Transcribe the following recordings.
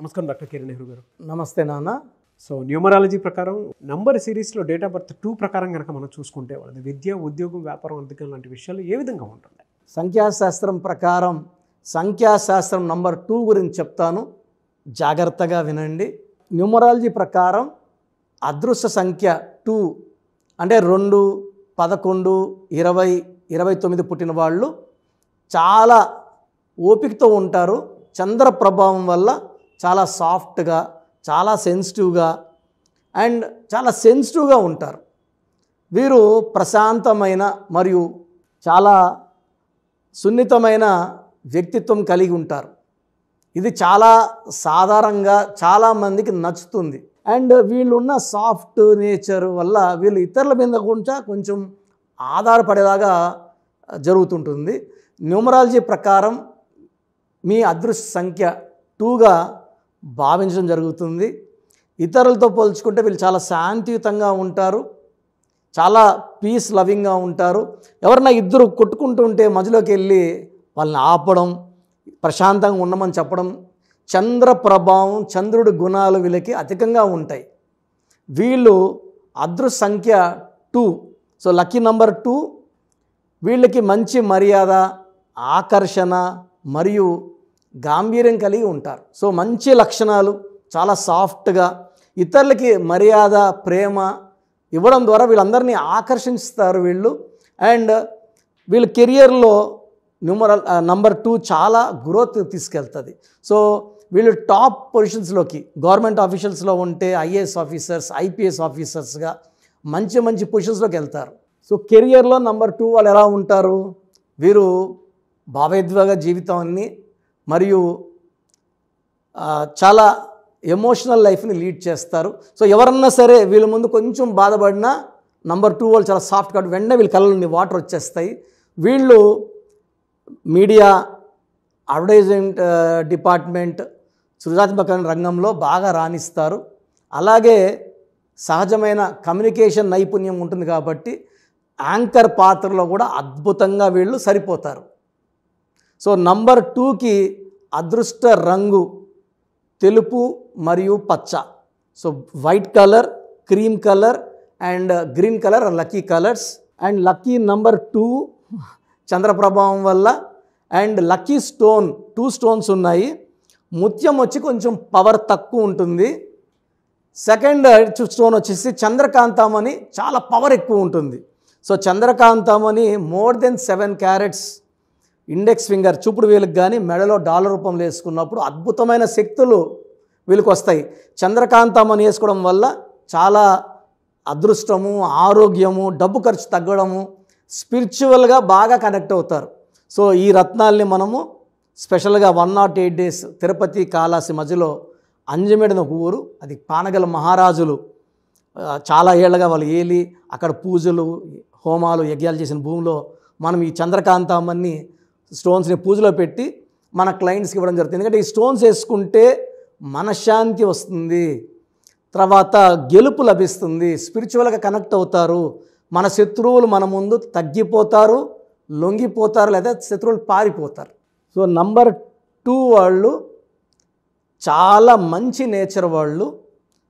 నమస్కారం డాక్టర్ కిరణ్ నెహ్రూ గారు నమస్తే నాన్న సో న్యూమరాలజీ ప్రకారం నంబర్ సిరీస్లో డేట్ ఆఫ్ బర్త్ టూ ప్రకారం కనుక మనం చూసుకుంటే వాళ్ళది విద్య ఉద్యోగం వ్యాపారం అర్థకం లాంటి విషయాలు ఏ విధంగా ఉంటుంది సంఖ్యాశాస్త్రం ప్రకారం సంఖ్యాశాస్త్రం నంబర్ టూ గురించి చెప్తాను జాగ్రత్తగా వినండి న్యూమరాలజీ ప్రకారం అదృశ్య సంఖ్య టూ అంటే రెండు పదకొండు ఇరవై ఇరవై తొమ్మిది పుట్టిన వాళ్ళు చాలా ఓపికతో ఉంటారు చంద్ర ప్రభావం వల్ల చాలా సాఫ్ట్గా చాలా సెన్సిటివ్గా అండ్ చాలా సెన్సిటివ్గా ఉంటారు వీరు ప్రశాంతమైన మరియు చాలా సున్నితమైన వ్యక్తిత్వం కలిగి ఉంటారు ఇది చాలా సాధారణంగా చాలామందికి నచ్చుతుంది అండ్ వీళ్ళున్న సాఫ్ట్ నేచర్ వల్ల వీళ్ళు ఇతరుల మీద కూడా కొంచెం ఆధారపడేలాగా జరుగుతుంటుంది న్యూమరాలజీ ప్రకారం మీ అదృష్ట సంఖ్య టూగా భావించడం జరుగుతుంది ఇతరులతో పోల్చుకుంటే వీళ్ళు చాలా శాంతియుతంగా ఉంటారు చాలా పీస్ లవింగ్గా ఉంటారు ఎవరన్నా ఇద్దరు కొట్టుకుంటూ ఉంటే మధ్యలోకి వెళ్ళి వాళ్ళని ఆపడం ప్రశాంతంగా ఉండమని చెప్పడం చంద్ర ప్రభావం చంద్రుడి గుణాలు వీళ్ళకి అధికంగా ఉంటాయి వీళ్ళు అదృష్ట సంఖ్య two so lucky number two వీళ్ళకి మంచి మర్యాద ఆకర్షణ మరియు గాంభీర్యం కలిగి ఉంటారు సో మంచి లక్షణాలు చాలా సాఫ్ట్గా ఇతరులకి మర్యాద ప్రేమ ఇవ్వడం ద్వారా వీళ్ళందరినీ ఆకర్షిస్తారు వీళ్ళు అండ్ వీళ్ళ కెరియర్లో నెంబర్ నంబర్ టూ చాలా గ్రోత్ తీసుకెళ్తుంది సో వీళ్ళు టాప్ పొజిషన్స్లోకి గవర్నమెంట్ ఆఫీషియల్స్లో ఉంటే ఐఏఎస్ ఆఫీసర్స్ ఐపీఎస్ ఆఫీసర్స్గా మంచి మంచి పొజిషన్స్లోకి వెళ్తారు సో కెరియర్లో నంబర్ టూ వాళ్ళు ఎలా ఉంటారు వీరు భావేద్వగా జీవితాన్ని మరియు చాలా ఎమోషనల్ లైఫ్ని లీడ్ చేస్తారు సో ఎవరన్నా సరే వీళ్ళ ముందు కొంచెం బాధపడినా నంబర్ టూ వాళ్ళు చాలా సాఫ్ట్ కాబట్టి వెంటనే వీళ్ళ కళ్ళని వాటర్ వచ్చేస్తాయి వీళ్ళు మీడియా అడ్వర్టైజ్మెంట్ డిపార్ట్మెంట్ సృజనాత్మక రంగంలో బాగా రాణిస్తారు అలాగే సహజమైన కమ్యూనికేషన్ నైపుణ్యం ఉంటుంది కాబట్టి యాంకర్ పాత్రలో కూడా అద్భుతంగా వీళ్ళు సరిపోతారు సో నంబర్ టూకి అదృష్ట రంగు తెలుపు మరియు పచ్చ so white colour cream colour and green colour lucky colours and lucky number two చంద్రప్రభావం వల్ల and lucky stone two stones ఉన్నాయి ముత్యం వచ్చి కొంచెం పవర్ తక్కువ ఉంటుంది సెకండ్ స్టోన్ uh, వచ్చేసి చంద్రకాంతం చాలా పవర్ ఎక్కువ ఉంటుంది సో చంద్రకాంతం more than seven carats index finger చూపుడు వేలుకు కానీ మెడలో డాలర్ రూపంలో వేసుకున్నప్పుడు అద్భుతమైన శక్తులు వీళ్ళకి వస్తాయి చంద్రకాంతమని వేసుకోవడం వల్ల చాలా అదృష్టము ఆరోగ్యము డబ్బు ఖర్చు తగ్గడము స్పిరిచువల్గా బాగా కనెక్ట్ అవుతారు సో ఈ రత్నాల్ని మనము స్పెషల్గా one not eight days Tirupati కాలాసి మధ్యలో అంజమేడిన ఊరు అది పానగల మహారాజులు చాలా ఏళ్ళగా వాళ్ళు ఏలి అక్కడ పూజలు హోమాలు యజ్ఞాలు చేసిన భూమిలో మనం ఈ చంద్రకాంతమ్మని స్టోన్స్ని పూజలో పెట్టి మన క్లయింట్స్కి ఇవ్వడం జరుగుతుంది ఎందుకంటే ఈ స్టోన్స్ వేసుకుంటే మనశ్శాంతి వస్తుంది తర్వాత గెలుపు లభిస్తుంది స్పిరిచువల్గా కనెక్ట్ అవుతారు మన శత్రువులు మన ముందు తగ్గిపోతారు లొంగిపోతారు లేదా శత్రువులు పారిపోతారు సో నంబర్ టూ వాళ్ళు చాలా మంచి నేచర్ వాళ్ళు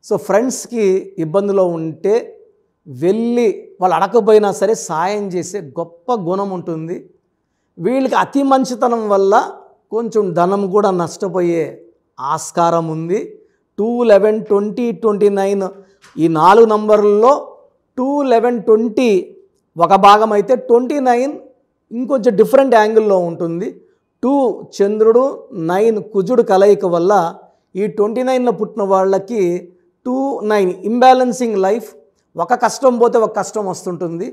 సో ఫ్రెండ్స్కి ఇబ్బందిలో ఉంటే వెళ్ళి వాళ్ళు అడగపోయినా సరే సాయం చేసే గొప్ప గుణం ఉంటుంది వీళ్ళకి అతి మంచితనం వల్ల కొంచెం ధనం కూడా నష్టపోయే ఆస్కారం ఉంది two eleven twenty twenty nine ఈ నాలుగు నంబర్లలో టూ లెవెన్ ట్వంటీ ఒక భాగం అయితే ట్వంటీ నైన్ ఇంకొంచెం డిఫరెంట్ యాంగిల్లో ఉంటుంది టూ చంద్రుడు నైన్ కుజుడు కలయిక వల్ల ఈ ట్వంటీ నైన్లో పుట్టిన వాళ్ళకి టూ నైన్ ఇంబ్యాలెన్సింగ్ లైఫ్ ఒక కష్టం పోతే ఒక కష్టం వస్తుంటుంది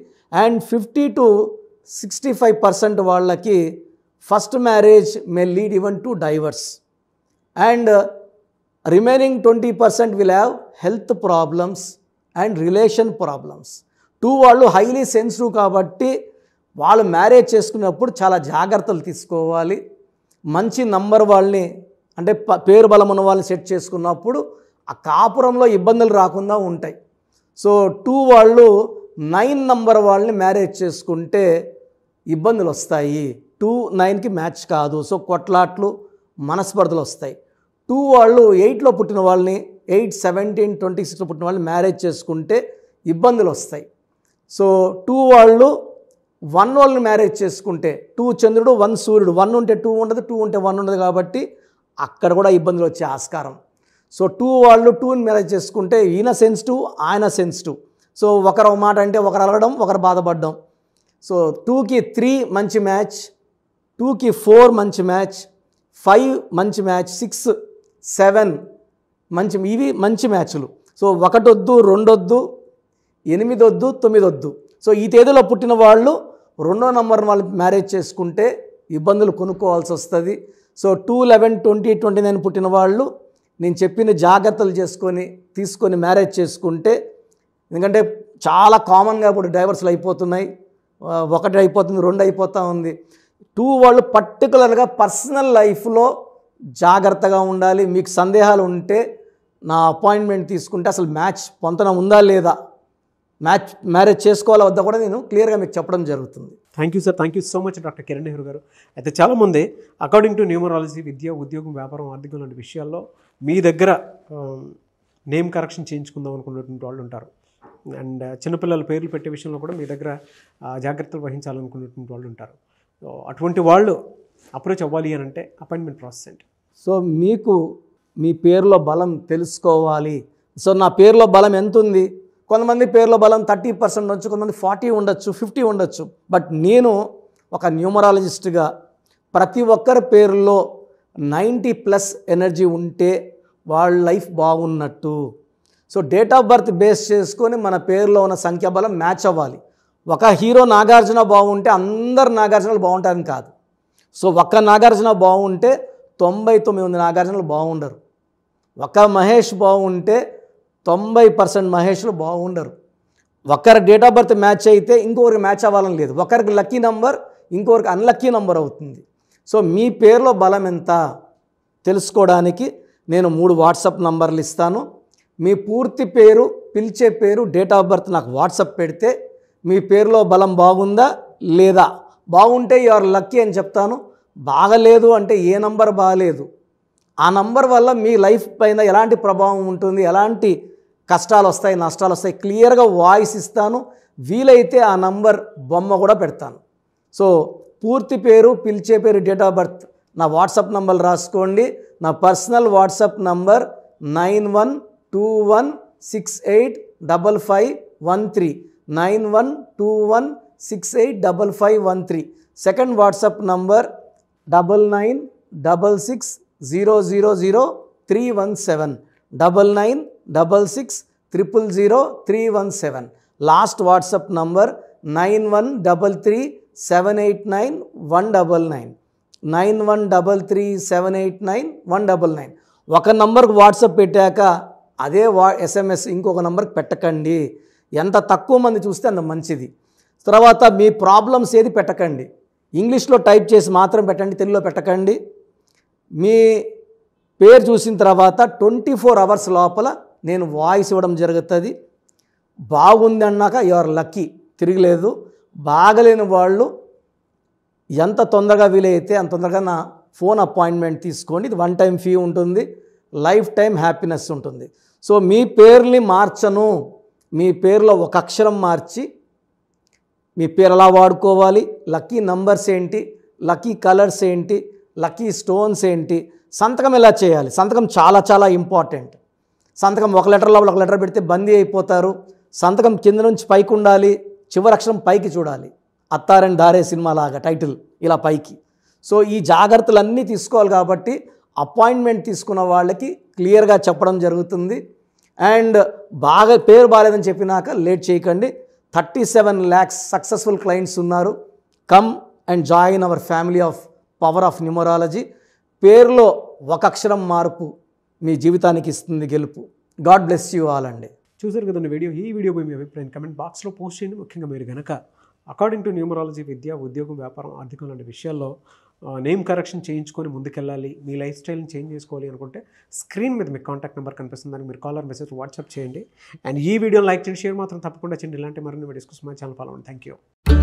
and fifty to sixty five percent వాళ్ళకి first marriage may lead even to divorce and remaining twenty percent will have health problems and relation problems too వాళ్ళు హైలీ సెన్సిటివ్ కాబట్టి వాళ్ళు మ్యారేజ్ చేసుకున్నప్పుడు చాలా జాగ్రత్తలు తీసుకోవాలి మంచి నంబర్ వాళ్ళని అంటే పేరు బలం ఉన్న వాళ్ళని సెట్ చేసుకున్నప్పుడు ఆ కాపురంలో ఇబ్బందులు రాకుండా ఉంటాయి సో టూ వాళ్ళు నైన్ నంబర్ వాళ్ళని మ్యారేజ్ చేసుకుంటే ఇబ్బందులు వస్తాయి టూ నైన్కి మ్యాచ్ కాదు సో కొట్లాట్లు మనస్పర్ధలు వస్తాయి టూ వాళ్ళు ఎయిట్లో పుట్టిన వాళ్ళని ఎయిట్ సెవెంటీన్ ట్వంటీ సిక్స్లో పుట్టిన వాళ్ళని మ్యారేజ్ చేసుకుంటే ఇబ్బందులు వస్తాయి సో టూ వాళ్ళు వన్ వాళ్ళని మ్యారేజ్ చేసుకుంటే టూ చంద్రుడు వన్ సూర్యుడు వన్ ఉంటే టూ ఉండదు టూ ఉంటే వన్ ఉండదు కాబట్టి అక్కడ కూడా ఇబ్బందులు వచ్చే ఆస్కారం సో టూ వాళ్ళు టూని మ్యారేజ్ చేసుకుంటే ఈయన సెన్స్ టూ ఆయన సెన్స్ టూ సో ఒకరు మాట అంటే ఒకరు అలగడం ఒకరు బాధపడడం సో టూకి త్రీ మంచి మ్యాచ్ టూకి ఫోర్ మంచి మ్యాచ్ ఫైవ్ మంచి మ్యాచ్ సిక్స్ సెవెన్ మంచి ఇవి మంచి మ్యాచ్లు సో ఒకటొద్దు రెండొద్దు ఎనిమిదొద్దు తొమ్మిదొద్దు సో ఈ తేదీలో పుట్టిన వాళ్ళు రెండో నంబర్ వాళ్ళు మ్యారేజ్ చేసుకుంటే ఇబ్బందులు కొనుక్కోవాల్సి వస్తుంది so two eleven twenty twenty nine పుట్టిన వాళ్ళు నేను చెప్పిన జాగ్రత్తలు చేసుకొని తీసుకొని మ్యారేజ్ చేసుకుంటే ఎందుకంటే చాలా కామన్గా ఇప్పుడు డైవర్స్లు అయిపోతున్నాయి ఒకటి అయిపోతుంది రెండు అయిపోతూ ఉంది టూ వాళ్ళు పర్టికులర్గా పర్సనల్ లైఫ్లో జాగ్రత్తగా ఉండాలి మీకు సందేహాలు ఉంటే నా అపాయింట్మెంట్ తీసుకుంటే అసలు మ్యాచ్ పొంతన ఉందా లేదా మ్యాచ్ మ్యారేజ్ చేసుకోవాలా వద్దా కూడా నేను క్లియర్గా మీకు చెప్పడం జరుగుతుంది thank you sir thank you so much doctor Kiran Nehru గారు అయితే చాలామంది అకార్డింగ్ టు న్యూమరాలజీ విద్య ఉద్యోగం వ్యాపారం ఆర్థికం లాంటి విషయాల్లో మీ దగ్గర నేమ్ కరెక్షన్ చేయించుకుందాం అనుకున్నటువంటి వాళ్ళు ఉంటారు అండ్ చిన్నపిల్లల పేర్లు పెట్టే విషయంలో కూడా మీ దగ్గర జాగ్రత్తలు వహించాలనుకున్నటువంటి వాళ్ళు ఉంటారు అటువంటి వాళ్ళు అప్రోచ్ అవ్వాలి అని అంటే అపాయింట్మెంట్ ప్రాసెస్ ఏంటి సో మీకు మీ పేరులో బలం తెలుసుకోవాలి సో నా పేరులో బలం ఎంత ఉంది కొంతమంది పేరులో బలం థర్టీ పర్సెంట్ ఉండొచ్చు కొంతమంది ఫార్టీ ఉండొచ్చు ఫిఫ్టీ ఉండొచ్చు బట్ నేను ఒక న్యూమరాలజిస్ట్గా ప్రతి ఒక్కరి పేరులో నైంటీ ప్లస్ ఎనర్జీ ఉంటే వాళ్ళ లైఫ్ బాగున్నట్టు so date of birth base చేసుకొని మన పేరులో ఉన్న సంఖ్యాబలం మ్యాచ్ అవ్వాలి ఒక హీరో నాగార్జున బాగుంటే అందరు నాగార్జునలు బాగుంటారని కాదు సో ఒక్క నాగార్జున బాగుంటే తొంభై తొమ్మిది మంది నాగార్జునలు బాగుండరు ఒక మహేష్ బాగుంటే తొంభై పర్సెంట్ మహేష్లు బాగుండరు ఒకరి డేట్ ఆఫ్ బర్త్ మ్యాచ్ అయితే ఇంకొకరికి మ్యాచ్ అవ్వాలని లేదు ఒకరికి లక్కీ నంబర్ ఇంకొకరికి అన్లక్కీ నంబర్ అవుతుంది సో మీ పేరులో బలం ఎంత తెలుసుకోవడానికి నేను మూడు వాట్సాప్ నంబర్లు ఇస్తాను మీ పూర్తి పేరు పిలిచే పేరు డేట్ ఆఫ్ బర్త్ నాకు వాట్సప్ పెడితే మీ పేరులో బలం బాగుందా లేదా బాగుంటే యు ఆర్ లక్కీ అని చెప్తాను బాగలేదు అంటే ఏ నంబర్ బాగలేదు ఆ నంబర్ వల్ల మీ లైఫ్ పైన ఎలాంటి ప్రభావం ఉంటుంది ఎలాంటి కష్టాలు వస్తాయి నష్టాలు వస్తాయి క్లియర్గా వాయిస్ ఇస్తాను వీలైతే ఆ నంబర్ బొమ్మ కూడా పెడతాను సో పూర్తి పేరు పిలిచే పేరు డేట్ ఆఫ్ బర్త్ నా వాట్సాప్ నంబర్ రాసుకోండి నా personal WhatsApp number nine one two one six eight double five one three nine one two one six eight double five one three second WhatsApp number double nine double six zero zero zero three one seven double nine double six triple zero three one seven last WhatsApp number nine one double three seven eight nine one double nine nine one double three seven eight nine one double nine number నంబర్కి WhatsApp అదే వా SMS ఇంకొక నంబర్కి పెట్టకండి ఎంత తక్కువ మంది చూస్తే అంత మంచిది తర్వాత మీ ప్రాబ్లమ్స్ ఏది పెట్టకండి ఇంగ్లీష్లో టైప్ చేసి మాత్రం పెట్టండి తెలుగులో పెట్టకండి మీ పేరు చూసిన తర్వాత ట్వంటీ ఫోర్ అవర్స్ లోపల నేను వాయిస్ ఇవ్వడం జరుగుతుంది బాగుంది అన్నాక యువర్ లక్కీ తిరగలేదు బాగలేని వాళ్ళు ఎంత తొందరగా వీలైతే అంత తొందరగా నా ఫోన్ అపాయింట్మెంట్ తీసుకొని ఇది వన్ టైం ఫీ ఉంటుంది లైఫ్ టైం హ్యాపీనెస్ ఉంటుంది సో మీ పేరుని మార్చను మీ పేరులో ఒక అక్షరం మార్చి మీ పేరు ఎలా వాడుకోవాలి లక్కీ నంబర్స్ ఏంటి లక్కీ కలర్స్ ఏంటి లక్కీ స్టోన్స్ ఏంటి సంతకం ఎలా చేయాలి సంతకం చాలా చాలా ఇంపార్టెంట్ సంతకం ఒక లెటర్లో ఒక లెటర్ పెడితే బందీ అయిపోతారు సంతకం కింద నుంచి పైకి ఉండాలి చివరి అక్షరం పైకి చూడాలి అత్తారని దారే సినిమా లాగా టైటిల్ ఇలా పైకి సో ఈ జాగ్రత్తలన్నీ తీసుకోవాలి కాబట్టి అపాయింట్మెంట్ తీసుకున్న వాళ్ళకి క్లియర్గా చెప్పడం జరుగుతుంది అండ్ బాగా పేరు బాగాలేదని చెప్పినాక లేట్ చేయకండి thirty seven lakhs successful clients ఉన్నారు come and join our family of power of numerology పేరులో ఒక అక్షరం మార్పు మీ జీవితానికి ఇస్తుంది గెలుపు గాడ్ బ్లెస్ యూ ఆల్ అండి చూసారు కదండి వీడియో ఈ వీడియోపై మీ అభిప్రాయం కమెంట్ బాక్స్లో పోస్ట్ చేయండి ముఖ్యంగా మీరు కనుక అకార్డింగ్ టు న్యూమరాలజీ విద్య ఉద్యోగం వ్యాపారం ఆర్థికం లాంటి విషయాల్లో నేమ్ కరెక్షన్ చేయించుకొని ముందుకెళ్ళాలి మీ లైఫ్ స్టైల్ని చేంజ్ చేసుకోవాలి అనుకుంటే స్క్రీన్ మీద మీ కాంటాక్ట్ నెంబర్ కనిపిస్తుంది దానికి మీరు కాలర్ మెసేజ్ వాట్సాప్ చేయండి అండ్ ఈ వీడియో లైక్ చేయండి షేర్ మాత్రం తప్పకుండా చేయండి ఇలాంటి మరిన్ని వీడియోస్ కోసం మా ఛానల్ ఫాలో అవ్వండి థ్యాంక్ యూ